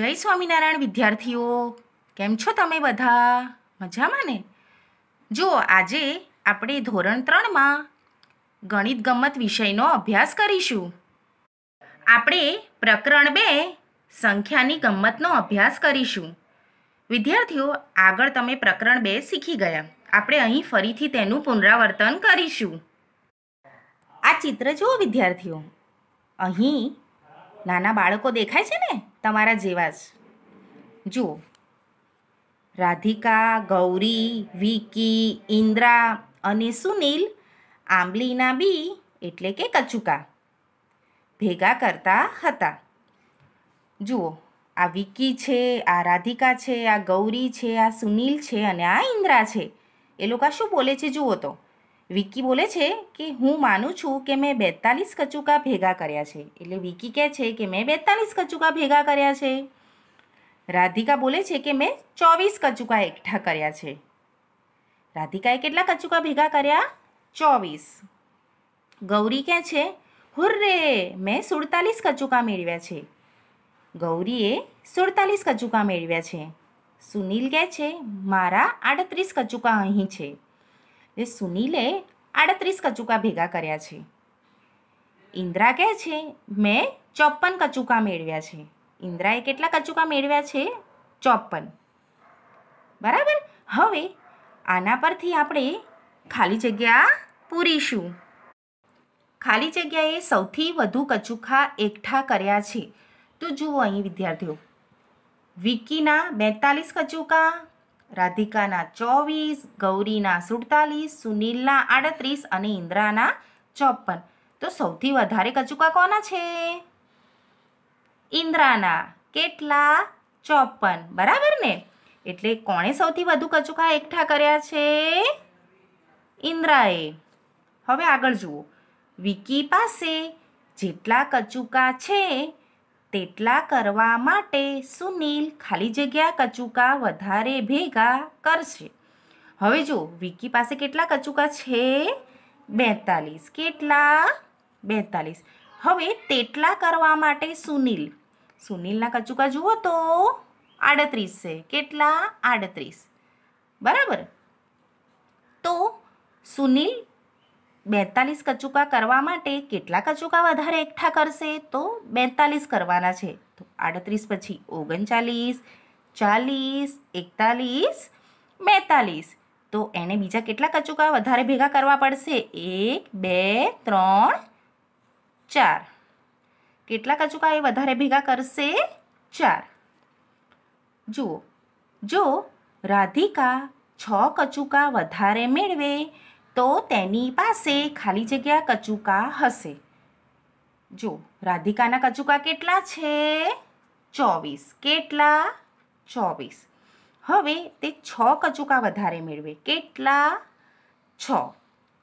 જય સ્વામિનારાયણ વિદ્યાર્થીઓ કેમ છો તમે બધા મજામાં ને જો આજે આપણે ધોરણ ત્રણમાં ગણિત ગમત વિષયનો અભ્યાસ કરીશું આપણે પ્રકરણ બે સંખ્યાની ગમતનો અભ્યાસ કરીશું વિદ્યાર્થીઓ આગળ તમે પ્રકરણ બે શીખી ગયા આપણે અહીં ફરીથી તેનું પુનરાવર્તન કરીશું આ ચિત્ર જુઓ વિદ્યાર્થીઓ અહીં નાના બાળકો દેખાય છે ને તમારા જેવા જ જુઓ રાધિકા ગૌરી વિકી ઇન્દ્રા અને સુનિલ આંબલીના બી એટલે કે કચુકા ભેગા કરતા હતા જુઓ આ વિકી છે આ રાધિકા છે આ ગૌરી છે આ સુનિલ છે અને આ ઇન્દ્રા છે એ લોકો શું બોલે છે જુઓ તો विककी बोले छे की हु मानु छु के मैं 42 कचुका भेगा करया छे એટલે વિકી કે છે કે મે 42 કચુકા ભેગા કર્યા છે રાધિકા બોલે છે કે મે 24 કચુકા એકઠા કર્યા છે રાધિકાએ કેટલા કચુકા ભેગા કર્યા 24 ગૌરી કે છે હુરરે મે 48 કચુકા મેળવ્યા છે ગૌરીએ 48 કચુકા મેળવ્યા છે સુનિલ કે છે મારા 38 કચુકા આહી છે જે સુનીલે આડત્રીસ કચુકા ભેગા કર્યા છે ઇન્દ્રા કહે છે મેં ચોપન કચુકા મેળવ્યા છે ઇન્દ્રાએ કેટલા કચુકા મેળવ્યા છે ચોપન બરાબર હવે આના પરથી આપણે ખાલી જગ્યા પૂરીશું ખાલી જગ્યાએ સૌથી વધુ કચુકા એકઠા કર્યા છે તો જુઓ અહીં વિદ્યાર્થીઓ વિકીના બેતાલીસ કચુકા રાધિકાના ચોવીસ ગૌરીના સુડતાલીસ સુનિલના આડત્રીસ અને ઇન્દ્રાના ચોપન તો સૌથી વધારે કચુકા કોના છે ઇન્દ્રાના કેટલા ચોપન બરાબર ને એટલે કોણે સૌથી વધુ કચુકા એકઠા કર્યા છે ઇન્દ્રાએ હવે આગળ જુઓ વિકી પાસે જેટલા કચુકા છે તેટલા કરવા માટે સુનિલ ખાલી જગ્યા કચુકા વધારે ભેગા કરશે હવે જો વિકી પાસે કેટલા કચુકા છે બેતાલીસ કેટલા બેતાલીસ હવે તેટલા કરવા માટે સુનિલ સુનિલના કચુકા જુઓ તો આડત્રીસ છે કેટલા આડત્રીસ બરાબર તો સુનિલ બેતાલીસ કચુકા કરવા માટે કેટલા કચુકા વધારે એકઠા કરશે તો બેતાલીસ કરવાના છે તો આડત્રીસ પછી ઓગણચાલીસ ચાલીસ એકતાલીસ બેતાલીસ તો એને બીજા કેટલા કચુકા વધારે ભેગા કરવા પડશે એક બે ત્રણ ચાર કેટલા કચુકા એ વધારે ભેગા કરશે ચાર જુઓ જો રાધિકા છ કચુકા વધારે મેળવે તો તેની પાસે ખાલી જગ્યા કચુકા હશે જો રાધિકાના કચુકા કેટલા છે ચોવીસ કેટલા ચોવીસ હવે તે છ કચુકા વધારે મેળવે કેટલા છ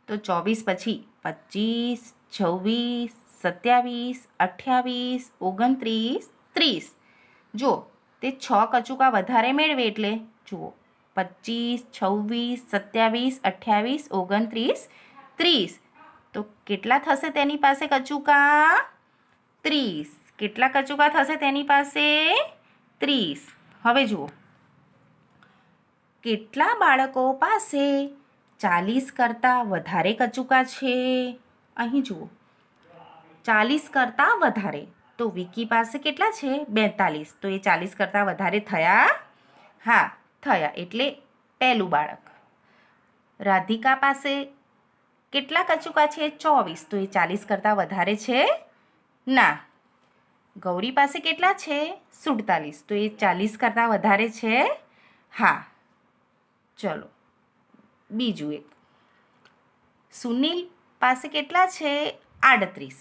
તો ચોવીસ પછી પચીસ છવ્વીસ સત્યાવીસ અઠ્યાવીસ ઓગણત્રીસ ત્રીસ જો તે છ કચુકા વધારે મેળવે એટલે જુઓ પચીસ છવ્વીસ સત્યાવીસ અઠ્યાવીસ ઓગણત્રીસ ત્રીસ તો કેટલા થશે તેની પાસે કચુકા ત્રીસ કેટલા કચુકા થશે તેની પાસે ત્રીસ હવે જુઓ કેટલા બાળકો પાસે ચાલીસ કરતાં વધારે કચુકા છે અહીં જુઓ ચાલીસ કરતાં વધારે તો વિકી પાસે કેટલા છે બેતાલીસ તો એ ચાલીસ કરતાં વધારે થયા હા થયા એટલે પહેલું બાળક રાધિકા પાસે કેટલા કચુકા છે ચોવીસ તો એ ચાલીસ કરતાં વધારે છે ના ગૌરી પાસે કેટલા છે સુડતાલીસ તો એ ચાલીસ કરતાં વધારે છે હા ચલો બીજું એક સુનિલ પાસે કેટલા છે આડત્રીસ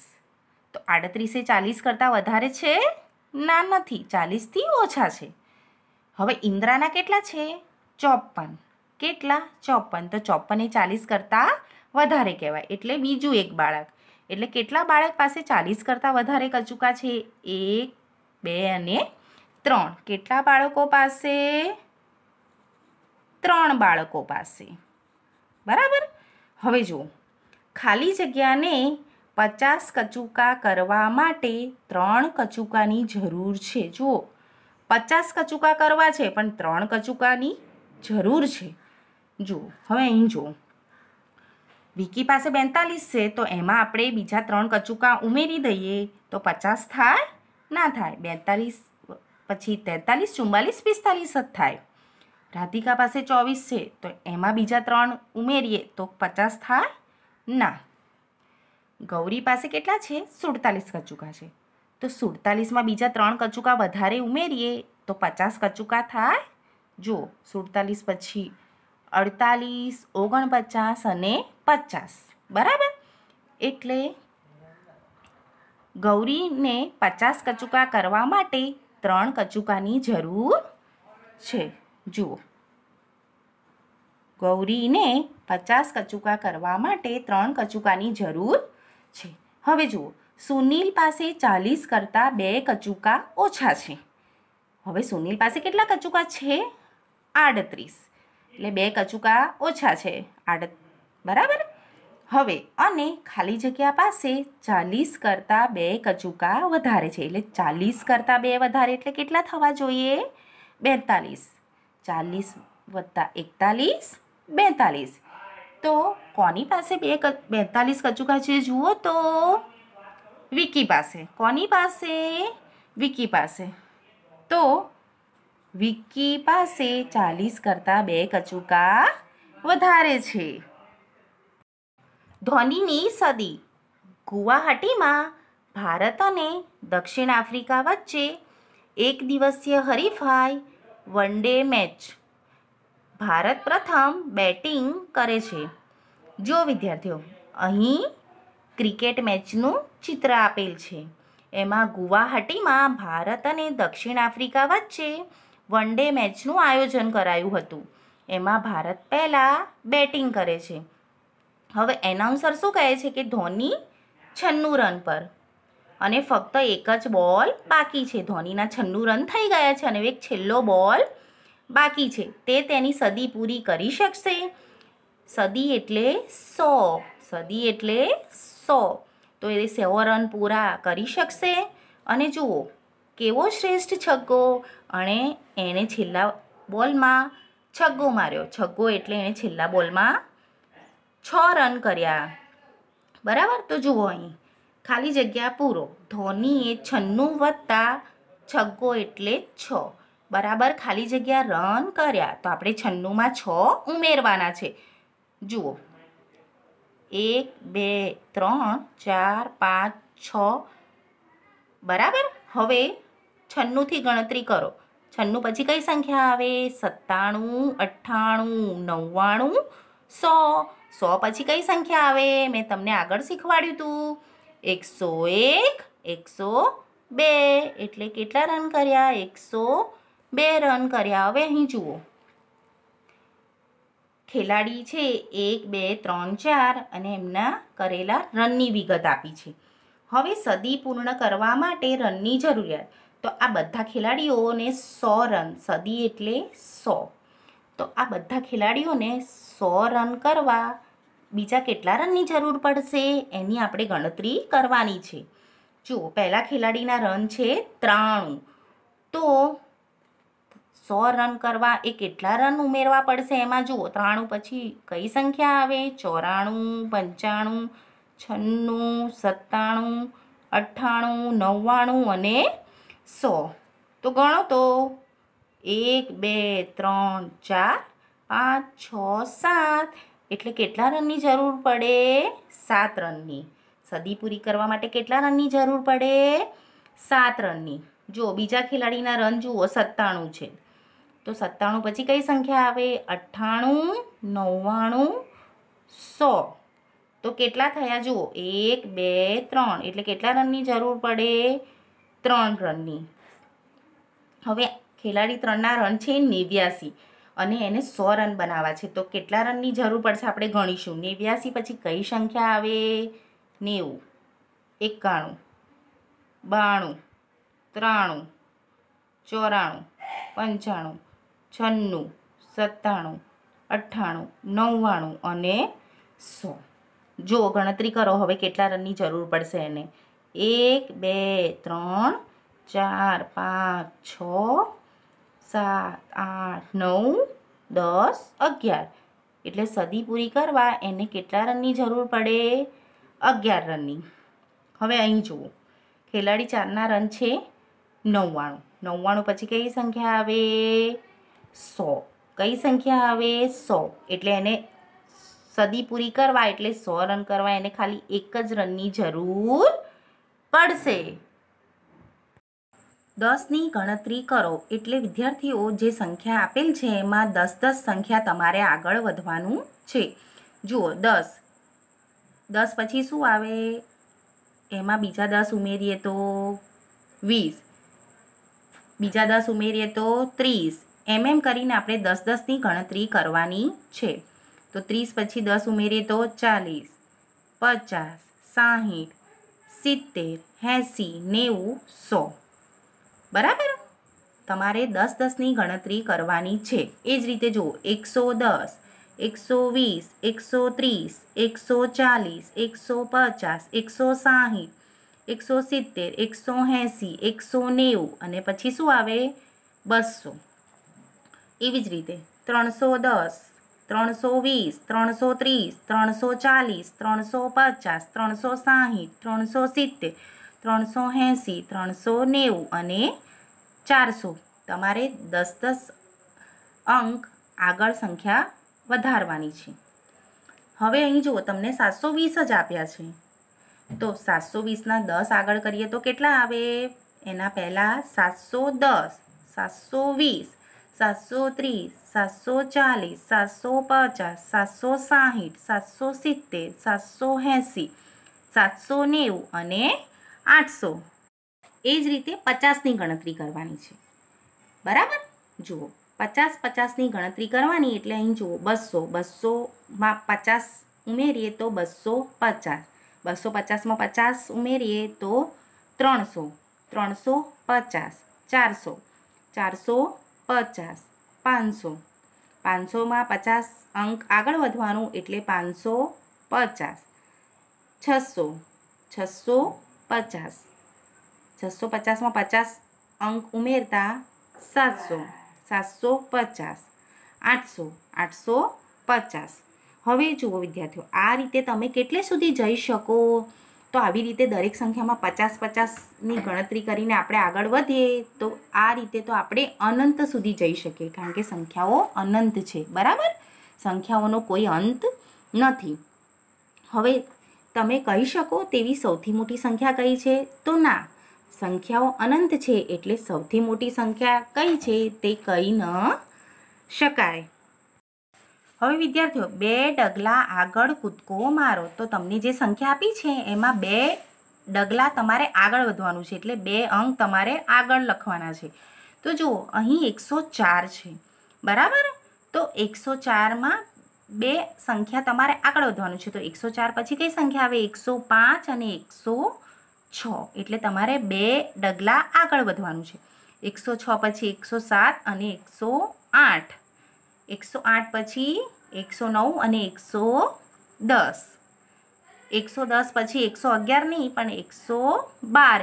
તો આડત્રીસે ચાલીસ કરતાં વધારે છે ના નથી ચાલીસથી ઓછા છે હવે ઇન્દ્રાના કેટલા છે ચોપન કેટલા ચોપન તો ચોપન એ ચાલીસ કરતાં વધારે કહેવાય એટલે બીજું એક બાળક એટલે કેટલા બાળક પાસે ચાલીસ કરતાં વધારે કચુકા છે એક બે અને ત્રણ કેટલા બાળકો પાસે ત્રણ બાળકો પાસે બરાબર હવે જુઓ ખાલી જગ્યાને પચાસ કચુકા કરવા માટે ત્રણ કચુકાની જરૂર છે જુઓ પચાસ કચુકા કરવા છે પણ ત્રણ કચુકાની જરૂર છે જો હવે અહીં જુઓ વિકી પાસે બેતાલીસ છે તો એમાં આપણે બીજા ત્રણ કચુકા ઉમેરી દઈએ તો પચાસ થાય ના થાય બેતાલીસ પછી તેતાલીસ ચુમ્માલીસ પિસ્તાલીસ જ થાય રાધિકા પાસે ચોવીસ છે તો એમાં બીજા ત્રણ ઉમેરીએ તો પચાસ થાય ના ગૌરી પાસે કેટલા છે સુડતાલીસ કચુકા છે તો સુડતાલીસમાં બીજા ત્રણ કચુકા વધારે ઉમેરીએ તો પચાસ કચુકા થાય જુઓ સુડતાલીસ પછી અડતાલીસ ઓગણપચાસ અને પચાસ બરાબર એટલે ગૌરીને પચાસ કચુકા કરવા માટે ત્રણ કચુકાની જરૂર છે જુઓ ગૌરીને પચાસ કચુકા કરવા માટે ત્રણ કચુકાની જરૂર છે હવે જુઓ સુનિલ પાસે ચાલીસ કરતાં બે કચુકા ઓછા છે હવે સુનિલ પાસે કેટલા કચુકા છે આડત્રીસ એટલે બે કચુકા ઓછા છે આડ બરાબર હવે અને ખાલી જગ્યા પાસે ચાલીસ કરતાં બે કચુકા વધારે છે એટલે ચાલીસ કરતાં બે વધારે એટલે કેટલા થવા જોઈએ બેતાલીસ ચાલીસ વત્તા એકતાલીસ બેતાલીસ તો કોની પાસે બે બેતાલીસ કચુકા છે જુઓ તો વિકી પાસે કોની પાસે વિકી પાસે તો વિકી પાસે ચાલીસ કરતાં બે કચુકા વધારે છે ધોનીની સદી ગુવાહાટીમાં ભારત અને દક્ષિણ આફ્રિકા વચ્ચે એક દિવસીય હરીફાઈ વન ડે મેચ ભારત પ્રથમ બેટિંગ કરે છે જો વિદ્યાર્થીઓ અહીં ક્રિકેટ મેચનું ચિત્ર આપેલ છે એમાં ગુવાહાટીમાં ભારત અને દક્ષિણ આફ્રિકા વચ્ચે વન ડે મેચનું આયોજન કરાયું હતું એમાં ભારત પહેલાં બેટિંગ કરે છે હવે એનાઉન્સર શું કહે છે કે ધોની છન્નું રન પર અને ફક્ત એક જ બોલ બાકી છે ધોનીના છન્નું રન થઈ ગયા છે અને એક છેલ્લો બોલ બાકી છે તે તેની સદી પૂરી કરી શકશે સદી એટલે સો સદી એટલે સો તો એ સેવો રન પૂરા કરી શકશે અને જુઓ કેવો શ્રેષ્ઠ છગ્ગો અને એણે છેલ્લા બોલમાં છગ્ગો માર્યો છગ્ગો એટલે એણે છેલ્લા બોલમાં છ રન કર્યા બરાબર તો જુઓ અહીં ખાલી જગ્યા પૂરો ધોનીએ છન્નું વત્તા છગ્ગો એટલે છ બરાબર ખાલી જગ્યા રન કર્યા તો આપણે છન્નુંમાં છ ઉમેરવાના છે જુઓ એક બે ત્રણ ચાર પાંચ છ બરાબર હવે છન્નુંથી ગણતરી કરો છન્નું પછી કઈ સંખ્યા આવે સત્તાણું અઠ્ઠાણું નવ્વાણું સો સો પછી કઈ સંખ્યા આવે મેં તમને આગળ શીખવાડ્યું હતું એકસો એક એકસો બે એટલે કેટલા રન કર્યા એકસો બે રન કર્યા હવે અહીં જુઓ ખેલાડી છે એક બે ત્રણ ચાર અને એમના કરેલા રનની વિગત આપી છે હવે સદી પૂર્ણ કરવા માટે રનની જરૂરિયાત તો આ બધા ખેલાડીઓને સો રન સદી એટલે સો તો આ બધા ખેલાડીઓને સો રન કરવા બીજા કેટલા રનની જરૂર પડશે એની આપણે ગણતરી કરવાની છે જુઓ પહેલાં ખેલાડીના રન છે ત્રાણું તો સો રન કરવા એ કેટલા રન ઉમેરવા પડશે એમાં જુઓ ત્રાણું પછી કઈ સંખ્યા આવે ચોરાણું પંચાણું છન્નું સત્તાણું અઠ્ઠાણું નવ્વાણું અને સો તો ગણો તો એક બે ત્રણ ચાર પાંચ છ સાત એટલે કેટલા રનની જરૂર પડે સાત રનની સદી પૂરી કરવા માટે કેટલા રનની જરૂર પડે સાત રનની જુઓ બીજા ખેલાડીના રન જુઓ સત્તાણું છે તો સત્તાણું પછી કઈ સંખ્યા આવે અઠ્ઠાણું નવ્વાણું સો તો કેટલા થયા જુઓ એક બે ત્રણ એટલે કેટલા રનની જરૂર પડે ત્રણ રનની હવે ખેલાડી ત્રણના રન છે નેવ્યાસી અને એને સો રન બનાવવા છે તો કેટલા રનની જરૂર પડશે આપણે ગણીશું નેવ્યાસી પછી કઈ સંખ્યા આવે નેવું એકાણું બાણું ત્રાણું ચોરાણું પંચાણું છન્નું સત્તાણું અઠ્ઠાણું નવ્વાણું અને સો જો ગણતરી કરો હવે કેટલા રનની જરૂર પડશે એને એક બે ત્રણ ચાર પાંચ છ સાત આઠ નવ દસ અગિયાર એટલે સદી પૂરી કરવા એને કેટલા રનની જરૂર પડે અગિયાર રનની હવે અહીં જુઓ ખેલાડી ચારના રન છે નવ્વાણું નવ્વાણું પછી કઈ સંખ્યા આવે સો કઈ સંખ્યા આવે સો એટલે એને સદી પૂરી કરવા એટલે સો રન કરવા એને ખાલી એક જ રનની જરૂર પડશે દસની ગણતરી કરો એટલે વિદ્યાર્થીઓ જે સંખ્યા આપેલ છે એમાં દસ દસ સંખ્યા તમારે આગળ વધવાનું છે જુઓ દસ દસ પછી શું આવે એમાં બીજા દસ ઉમેરીએ તો વીસ બીજા દસ ઉમેરીએ તો ત્રીસ એમ એમ કરીને આપણે દસ દસની ગણતરી કરવાની છે તો ત્રીસ પછી દસ ઉમેરીએ તો ચાલીસ પચાસ સાહીઠ સિત્તેર એંસી નેવું સો બરાબર તમારે દસ દસની ગણતરી કરવાની છે એ જ રીતે જુઓ એકસો દસ એકસો વીસ એકસો ત્રીસ એકસો ચાલીસ એકસો પચાસ એકસો સાહીઠ એકસો સિત્તેર એકસો એંસી એકસો નેવું અને પછી શું આવે બસો એવી જ રીતે ત્રણસો દસ ત્રણસો વીસ ત્રણસો ત્રીસ ત્રણસો ચાલીસ ત્રણસો પચાસ ત્રણસો સાહીઠ ત્રણસો સિત્તેર ત્રણસો એંસી ત્રણસો નેવું અને ચારસો તમારે દસ દસ અંક આગળ સંખ્યા વધારવાની છે હવે અહીં જુઓ તમને સાતસો વીસ જ આપ્યા છે તો સાતસો વીસના દસ આગળ કરીએ તો કેટલા આવે એના પહેલાં સાતસો દસ સાતસો વીસ સાતસો ત્રીસ સાતસો ચાલીસ સાતસો પચાસ સાતસો સાહીઠ સાતસો સિત્તેર સાતસો એંસી સાતસો નેવું અને આઠસો એ જ રીતે પચાસની ગણતરી કરવાની છે બરાબર જુઓ પચાસ પચાસની ગણતરી કરવાની એટલે અહીં જુઓ બસો બસોમાં પચાસ ઉમેરીએ તો બસો પચાસ બસો પચાસમાં પચાસ ઉમેરીએ તો ત્રણસો ત્રણસો પચાસ ચારસો ચારસો પચાસ પાંચસો પાંચસોમાં પચાસ અંક આગળ વધવાનું એટલે પાંચસો પચાસ છસો છસો પચાસ છસો પચાસમાં પચાસ અંક ઉમેરતા સાતસો સાતસો પચાસ આઠસો આઠસો પચાસ હવે જુઓ વિદ્યાર્થીઓ આ રીતે તમે કેટલે સુધી જઈ શકો તો આવી રીતે દરેક સંખ્યામાં પચાસ પચાસની ગણતરી કરીને આપણે આગળ વધીએ તો આ રીતે તો આપણે અનંત સુધી જઈ શકીએ કારણ કે સંખ્યાઓ અનંત છે બરાબર સંખ્યાઓનો કોઈ અંત નથી હવે તમે કહી શકો તેવી સૌથી મોટી સંખ્યા કઈ છે તો ના સંખ્યાઓ અનંત છે એટલે સૌથી મોટી સંખ્યા કઈ છે તે કહી ન શકાય હવે વિદ્યાર્થીઓ બે ડગલા આગળ કૂદકો મારો તો તમને જે સંખ્યા આપી છે એમાં બે ડગલા તમારે આગળ વધવાનું છે એટલે બે અંક તમારે આગળ લખવાના છે તો જુઓ અહીં એકસો ચાર છે બરાબર તો એકસો ચારમાં બે સંખ્યા તમારે આગળ વધવાનું છે તો એકસો ચાર પછી કઈ સંખ્યા આવે એકસો પાંચ અને એકસો છ એટલે તમારે બે ડગલા આગળ વધવાનું છે એકસો છ પછી એકસો સાત અને એકસો આઠ એકસો આઠ પછી એકસો નવ અને એકસો દસ એકસો દસ પછી એકસો અગિયાર નહીં પણ એકસો બાર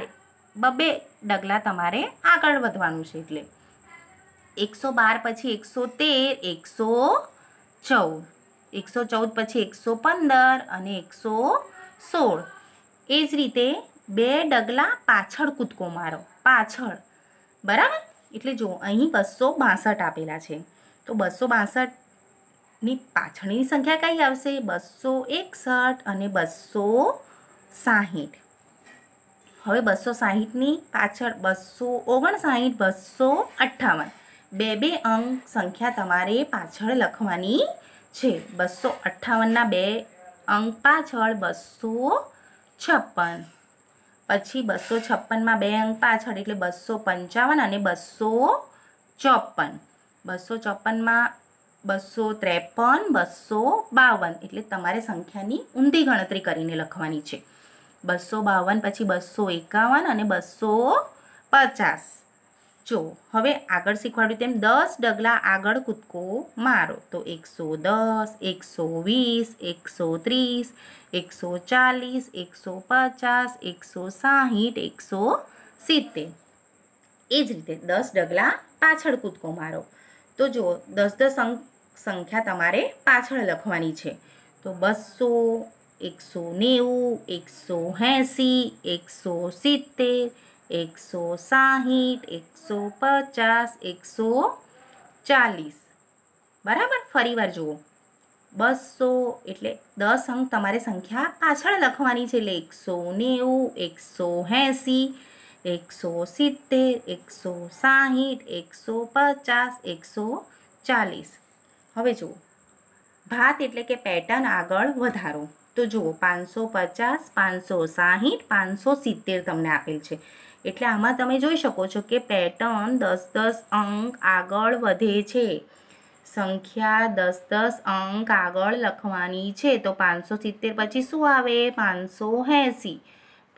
બબે ડગલા તમારે આગળ વધવાનું છે એટલે એકસો બાર પછી એકસો તેર એકસો ચૌદ એકસો ચૌદ પછી એકસો પંદર અને એકસો સોળ એ જ રીતે બે ડગલા પાછળ કૂદકો મારો પાછળ બરાબર એટલે જો અહીં બસો બાસઠ આપેલા છે તો બસો બાસઠની પાછળની સંખ્યા કઈ આવશે બસો એકસઠ અને બસો સાહીઠ હવે બસો સાહીઠની પાછળ બસો ઓગણસાહીઠ બસો અઠ્ઠાવન બે બે અંક સંખ્યા તમારે પાછળ લખવાની છે બસો અઠ્ઠાવનના બે અંક પાછળ બસો છપ્પન પછી બસો છપ્પનમાં બે અંક પાછળ એટલે બસો પંચાવન અને બસો ચોપન બસો ચોપનમાં બસો ત્રેપન બસો બાવન એટલે તમારે સંખ્યાની ઊંધી ગણતરી કરીને લખવાની છે બસો બાવન પછી બસો એકાવન અને બસો પચાસ જો હવે આગળ શીખવાડ્યું તેમ દસ ડગલા આગળ કૂદકો મારો તો એકસો દસ એકસો વીસ એકસો ત્રીસ એકસો ચાલીસ એકસો પચાસ એકસો સાહીઠ એકસો સિત્તેર એ જ રીતે દસ ડગલા પાછળ કૂદકો મારો તો જુઓ દસ દસ અંક સંખ્યા તમારે પાછળ લખવાની છે તો બસો એકસો નેવું એકસો એંસી એકસો સિત્તેર એકસો સાહીઠ એકસો પચાસ એકસો ચાલીસ બરાબર ફરીવાર જુઓ બસો એટલે દસ અંક તમારે સંખ્યા પાછળ લખવાની છે એટલે એકસો નેવું એકસો એંસી એકસો સિત્તેર એકસો સાહીઠ એકસો પચાસ એકસો ચાલીસ હવે જુઓ ભાત એટલે કે પેટર્ન આગળ વધારો તો જુઓ પાંચસો પચાસ પાંચસો સાહીઠ પાંચસો સિત્તેર તમને આપેલ છે એટલે આમાં તમે જોઈ શકો છો કે પેટર્ન દસ દસ અંક આગળ વધે છે સંખ્યા દસ દસ અંક આગળ લખવાની છે તો પાંચસો સિત્તેર પછી શું આવે પાંચસો એંસી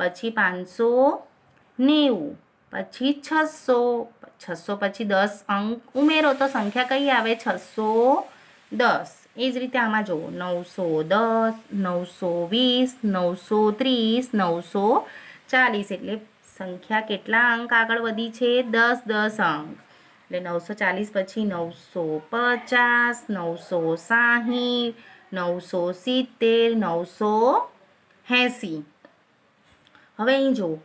પછી પાંચસો નેવું પછી છસો છસો પછી દસ અંક ઉમેરો તો સંખ્યા કઈ આવે છસો દસ એ જ રીતે આમાં જુઓ નવસો દસ નવસો વીસ નવસો ત્રીસ નવસો ચાલીસ એટલે સંખ્યા કેટલા અંક આગળ વધી છે દસ દસ અંક એટલે નવસો ચાલીસ પછી નવસો પચાસ નવસો સાહીઠ નવસો સિત્તેર નવસો એંસી હવે અહીં જુઓ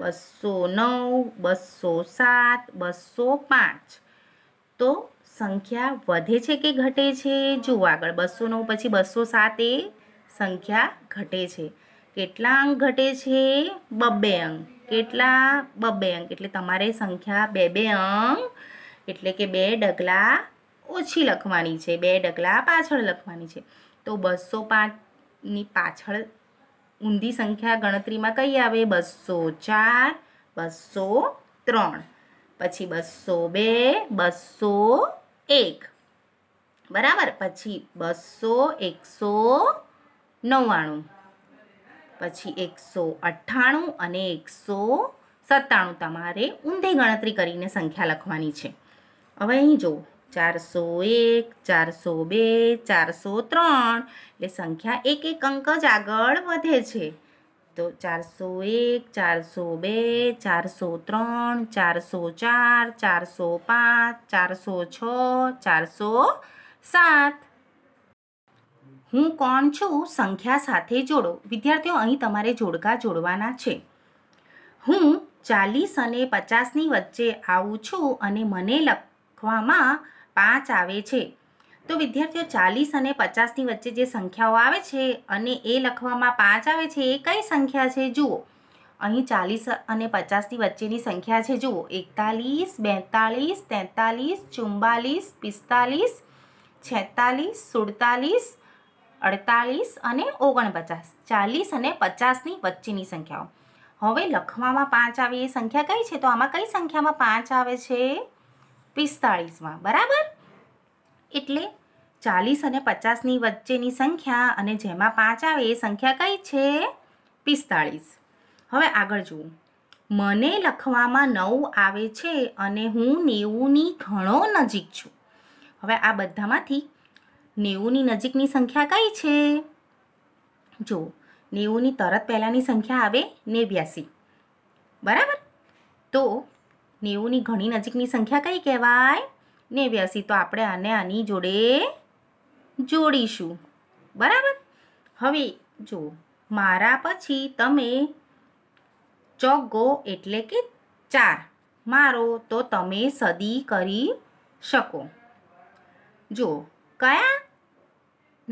બસો નવ બસો સાત બસો પાંચ તો સંખ્યા વધે છે કે ઘટે છે જુઓ આગળ બસો નવ પછી બસો સાત એ સંખ્યા ઘટે છે કેટલા અંક ઘટે છે બબ્બે અંક કેટલા બબ્બે અંક એટલે તમારે સંખ્યા બે બે અંક એટલે કે બે ડગલા ઓછી લખવાની છે બે ડગલા પાછળ લખવાની છે તો બસો પાંચની પાછળ ઊંધી સંખ્યા ગણતરીમાં કઈ આવે બસો ચાર બસો ત્રણ પછી બસો બે બસો એક બરાબર પછી બસો એકસો નવ્વાણું પછી એકસો અઠ્ઠાણું અને એકસો સત્તાણું તમારે ઊંધી ગણતરી કરીને સંખ્યા લખવાની છે હવે અહીં જુઓ ચારસો એક ચારસો બે ચારસો ત્રણ એટલે સંખ્યા એક એક અંક જ આગળ વધે છે તો ચારસો એક ચારસો બે ચારસો ત્રણ ચારસો ચાર ચારસો પાંચ ચારસો છ ચારસો સાત હું કોણ છું સંખ્યા સાથે જોડો વિદ્યાર્થીઓ અહીં તમારે જોડકા જોડવાના છે હું ચાલીસ અને પચાસની વચ્ચે આવું છું અને મને લખવામાં પાંચ આવે છે તો વિદ્યાર્થીઓ ચાલીસ અને પચાસની વચ્ચે જે સંખ્યાઓ આવે છે અને એ લખવામાં પાંચ આવે છે એ કઈ સંખ્યા છે જુઓ અહીં ચાલીસ અને પચાસની વચ્ચેની સંખ્યા છે જુઓ એકતાલીસ બેતાલીસ તેતાલીસ ચુમ્બાલીસ પિસ્તાલીસ છેતાલીસ સુડતાલીસ અડતાલીસ અને ઓગણપચાસ ચાલીસ અને પચાસની વચ્ચેની સંખ્યાઓ હવે લખવામાં પાંચ આવે એ સંખ્યા કઈ છે તો આમાં કઈ સંખ્યામાં પાંચ આવે છે પિસ્તાળીસમાં બરાબર એટલે ચાલીસ અને પચાસની વચ્ચેની સંખ્યા અને જેમાં પાંચ આવે એ સંખ્યા કઈ છે પિસ્તાળીસ હવે આગળ જુઓ મને લખવામાં નવ આવે છે અને હું નેવુંની ઘણો નજીક છું હવે આ બધામાંથી નેવુંની નજીકની સંખ્યા કઈ છે જો નેવુંની તરત પહેલાંની સંખ્યા આવે નેવ્યાસી બરાબર તો નેવુંની ઘણી નજીકની સંખ્યા કઈ કહેવાય નેવ્યાસી તો આપણે આને આની જોડે જોડીશું બરાબર હવે જો મારા પછી તમે ચોગ્ગો એટલે કે ચાર મારો તો તમે સદી કરી શકો જો કયા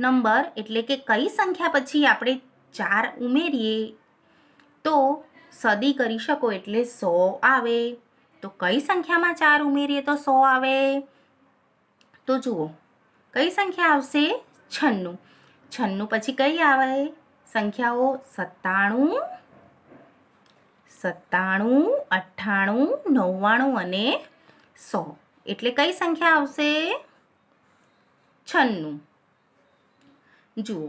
નંબર એટલે કે કઈ સંખ્યા પછી આપણે ચાર ઉમેરીએ તો સદી કરી શકો એટલે સો આવે તો કઈ સંખ્યામાં ચાર ઉમેરીએ તો સો આવે તો જુઓ કઈ સંખ્યા આવશે છન્નું છન્નું પછી કઈ આવે સંખ્યાઓ સત્તાણું સત્તાણું અઠ્ઠાણું નવ્વાણું અને સો એટલે કઈ સંખ્યા આવશે છન્નું જુઓ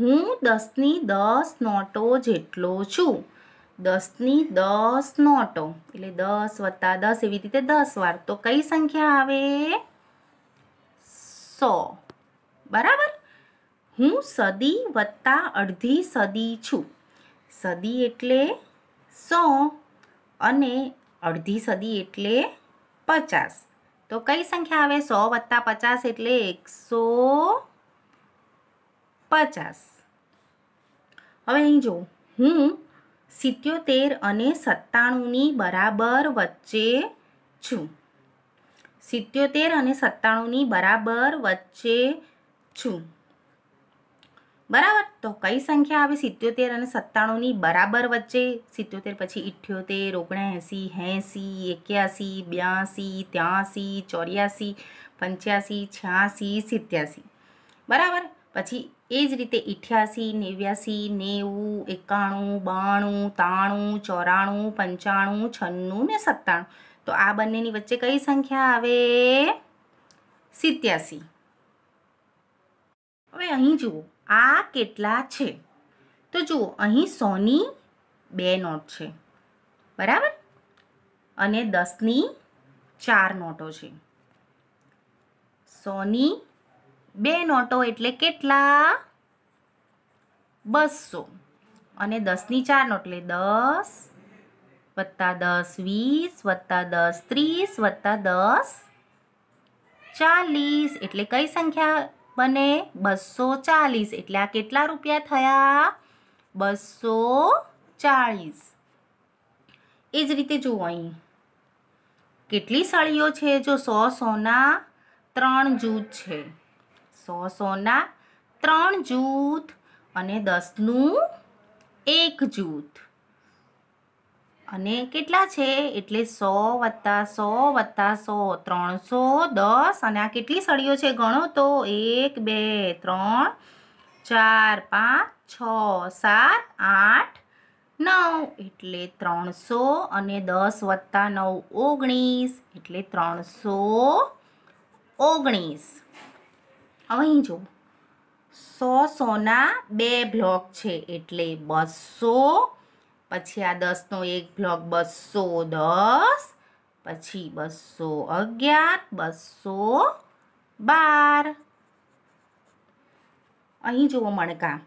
હું દસની દસ નોટો જેટલો છું 10 ની 10 નોટો એટલે 10 + 10 આવી રીતે 10 વાર તો કઈ સંખ્યા આવે 100 બરાબર હું સદી + અડધી સદી છું સદી એટલે 100 અને અડધી સદી એટલે 50 તો કઈ સંખ્યા આવે 100 + 50 એટલે 150 હવે અહીં જો હું સિત્યોતેર અને સત્તાણુંની બરાબર વચ્ચે છું સિત્યોતેર અને સત્તાણુંની બરાબર વચ્ચે છું બરાબર તો કઈ સંખ્યા આવે સિત્યોતેર અને સત્તાણુંની બરાબર વચ્ચે સિત્યોતેર પછી ઇઠ્યોતેર ઓગણએંસી એંસી એક્યાસી બ્યાસી ત્યાંસી ચોર્યાસી પંચ્યાસી છ્યાસી સિત્યાસી બરાબર પછી એ જ રીતે ઇઠ્યાસી નેવ્યાસી નેવું એકાણું બાણું ત્રાણું ચોરાણું પંચાણું છન્નું ને સત્તાણું તો આ બંનેની વચ્ચે કઈ સંખ્યા આવે સિત્યાસી હવે અહીં જુઓ આ કેટલા છે તો જુઓ અહીં સોની બે નોટ છે બરાબર અને દસની ચાર નોટો છે સોની બે નોટો એટલે કેટલા બસો અને દસની ચાર નોટ એટલે દસ વત્તા દસ વીસ વત્તા દસ ત્રીસ વત્તા દસ ચાલીસ એટલે કઈ સંખ્યા બને બસો ચાલીસ એટલે આ કેટલા રૂપિયા થયા બસો ચાલીસ એ જ રીતે જુઓ અહીં કેટલી સળીઓ છે જો સો સોના ત્રણ જૂથ છે સો સોના ત્રણ જૂથ અને દસનું એક જૂથ અને કેટલા છે એટલે સો વત્તા સો વત્તા સો ત્રણસો દસ અને આ કેટલી સળીઓ છે ગણો તો એક બે ત્રણ ચાર પાંચ છ સાત આઠ નવ એટલે ત્રણસો અને દસ વત્તા નવ ઓગણીસ એટલે ત્રણસો ઓગણીસ અહીં જો સો સોના બે બ્લોક છે એટલે બસો પછી આ દસનો એક બ્લોક બસો દસ પછી બસો અગિયાર બસો બાર અહીં જુઓ મણકા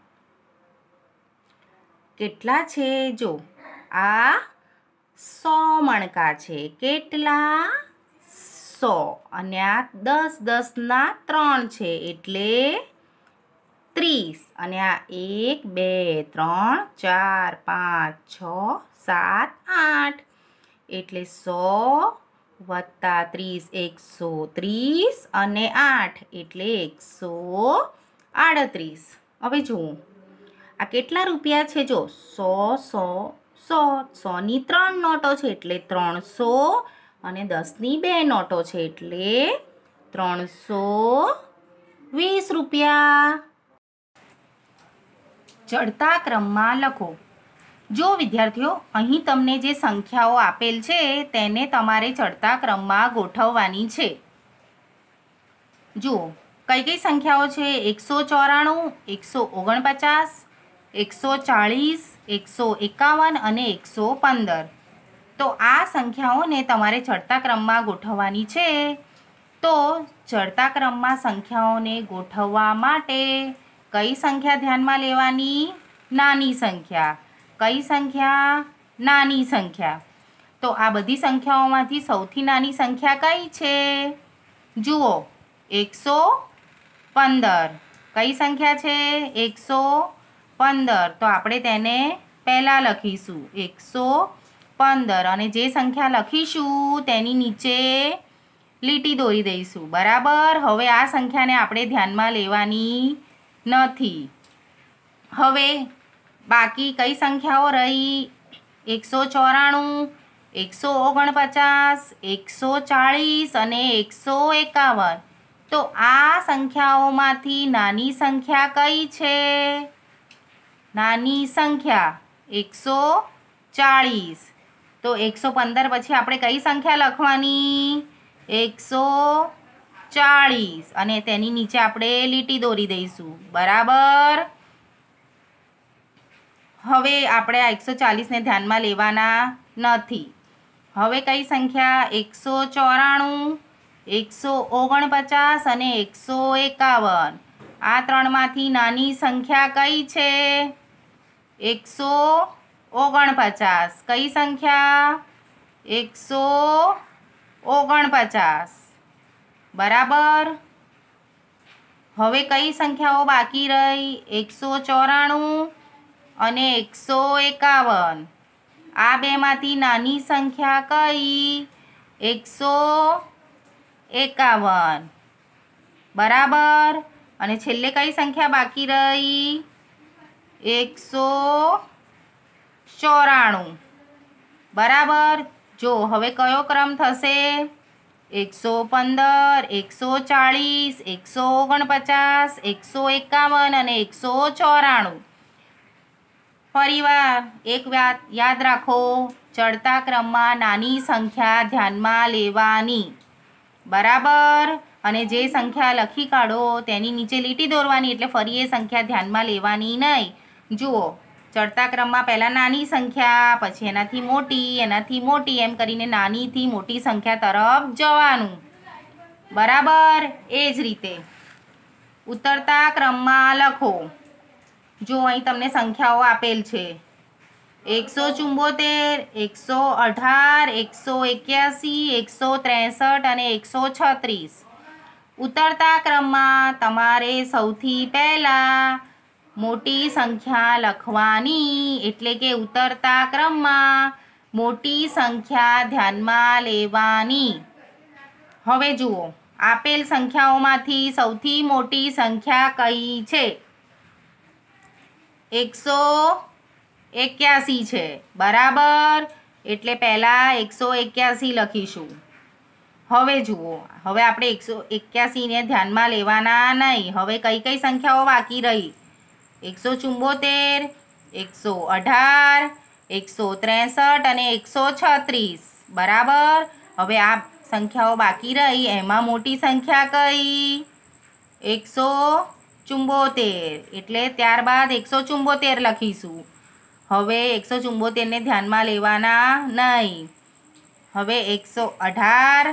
કેટલા છે જો આ સો મણકા છે કેટલા સો અને આ દસ દસના ત્રણ છે એટલે ત્રીસ અને આ એક બે ત્રણ ચાર પાંચ છ સાત આઠ એટલે સો વત્તા ત્રીસ એકસો ત્રીસ અને આઠ એટલે એકસો આડત્રીસ હવે જુઓ આ કેટલા રૂપિયા છે જો સો સો સો સોની ત્રણ નોટો છે એટલે ત્રણસો અને દસની બે નોટો છે એટલે ત્રણસો વીસ રૂપિયા ચડતા ક્રમમાં લખો જો વિદ્યાર્થીઓ અહીં તમને જે સંખ્યાઓ આપેલ છે તેને તમારે ચડતા ક્રમમાં ગોઠવવાની છે જુઓ કઈ કઈ સંખ્યાઓ છે એકસો ચોરાણું એકસો ઓગણપચાસ એકસો ચાળીસ એકસો એકાવન અને એકસો પંદર તો આ સંખ્યાઓને તમારે ચડતા ક્રમમાં ગોઠવવાની છે તો ચડતા ક્રમમાં સંખ્યાઓને ગોઠવવા માટે કઈ સંખ્યા ધ્યાનમાં લેવાની નાની સંખ્યા કઈ સંખ્યા નાની સંખ્યા તો આ બધી સંખ્યાઓમાંથી સૌથી નાની સંખ્યા કઈ છે જુઓ એકસો પંદર કઈ સંખ્યા છે એકસો પંદર તો આપણે તેને પહેલાં લખીશું એકસો પંદર અને જે સંખ્યા લખીશું તેની નીચે લીટી દોરી દઈશું બરાબર હવે આ સંખ્યાને આપણે ધ્યાનમાં લેવાની નથી હવે બાકી કઈ સંખ્યાઓ રહી એકસો ચોરાણું એકસો ઓગણપચાસ એકસો ચાળીસ અને એકસો એકાવન તો આ સંખ્યાઓમાંથી નાની સંખ્યા કઈ છે નાની સંખ્યા એકસો ચાળીસ તો એકસો પંદર પછી આપણે કઈ સંખ્યા લખવાની એકસો ચાળીસ અને તેની નીચે આપણે લીટી દોરી દઈશું બરાબર હવે આપણે આ એકસો ચાલીસને ધ્યાનમાં લેવાના નથી હવે કઈ સંખ્યા એકસો ચોરાણું એકસો ઓગણપચાસ અને એકસો એકાવન આ ત્રણમાંથી નાની સંખ્યા કઈ છે એકસો ઓગણપચાસ કઈ સંખ્યા એકસો ઓગણપચાસ બરાબર હવે કઈ સંખ્યાઓ બાકી રહી એકસો ચોરાણું અને એકસો એકાવન આ બેમાંથી નાની સંખ્યા કઈ એકસો એકાવન બરાબર અને છેલ્લે કઈ સંખ્યા બાકી રહી એકસો ચોરાણું બરાબર જો હવે કયો ક્રમ થશે એકસો પંદર એકસો ચાળીસ એકસો ઓગણપચાસ એકસો એકાવન અને એકસો ચોરાણું ફરીવાર એક યાદ રાખો ચડતા ક્રમમાં નાની સંખ્યા ધ્યાનમાં લેવાની બરાબર અને જે સંખ્યા લખી કાઢો તેની નીચે લીટી દોરવાની એટલે ફરી એ સંખ્યા ધ્યાનમાં લેવાની નહીં જુઓ ચડતા ક્રમમાં પહેલાં નાની સંખ્યા પછી એનાથી મોટી એનાથી મોટી એમ કરીને નાનીથી મોટી સંખ્યા તરફ જવાનું બરાબર એ જ રીતે ઉતરતા ક્રમમાં લખો જો અહીં તમને સંખ્યાઓ આપેલ છે એકસો ચુંબોતેર એકસો અઢાર એકસો એક્યાસી એકસો ત્રેસઠ અને એકસો છત્રીસ ઉતરતા ક્રમમાં તમારે સૌથી પહેલાં મોટી સંખ્યા લખવાની એટલે કે ઉતરતા ક્રમમાં મોટી સંખ્યા ધ્યાનમાં લેવાની હવે જુઓ આપેલ સંખ્યાઓમાંથી સૌથી મોટી સંખ્યા કઈ છે એકસો એક્યાસી છે બરાબર એટલે પહેલાં એકસો એક્યાસી લખીશું હવે જુઓ હવે આપણે એકસો એક્યાસીને ધ્યાનમાં લેવાના નહીં હવે કઈ કઈ સંખ્યાઓ બાકી રહી એકસો ચુંબોતેર એકસો અઢાર એકસો ત્રેસઠ અને એકસો છત્રીસ બરાબર હવે આ સંખ્યાઓ બાકી રહી એમાં મોટી સંખ્યા કઈ એકસો ચુંબોતેર એટલે ત્યારબાદ એકસો ચુંબોતેર લખીશું હવે એકસો ચુંબોતેરને ધ્યાનમાં લેવાના નહીં હવે એકસો અઢાર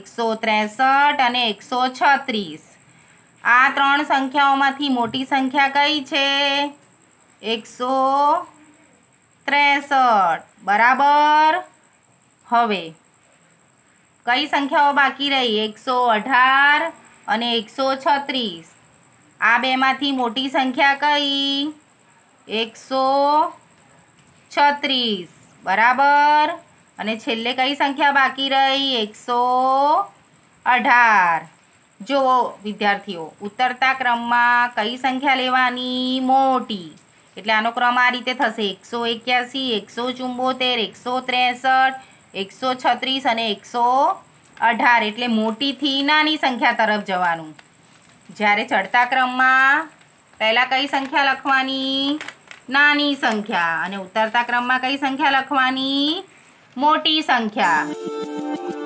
એકસો ત્રેસઠ અને એકસો છત્રીસ આ ત્રણ સંખ્યાઓમાંથી મોટી સંખ્યા કઈ છે એકસો ત્રેસઠ બરાબર હવે કઈ સંખ્યાઓ બાકી રહી એકસો અઢાર અને એકસો છત્રીસ આ બેમાંથી મોટી સંખ્યા કઈ એકસો છત્રીસ બરાબર અને છેલ્લે કઈ સંખ્યા બાકી રહી એકસો અઢાર જો વિદ્યાર્થીઓ ઉતરતા ક્રમમાં કઈ સંખ્યા લેવાની મોટી એટલે આનો ક્રમ આ રીતે થશે એકસો એક્યાસી એકસો ચુંબોતેર એકસો ત્રેસઠ એકસો છત્રીસ અને એકસો અઢાર એટલે મોટીથી નાની સંખ્યા તરફ જવાનું જ્યારે ચડતા ક્રમમાં પહેલાં કઈ સંખ્યા લખવાની નાની સંખ્યા અને ઉતરતા ક્રમમાં કઈ સંખ્યા લખવાની મોટી સંખ્યા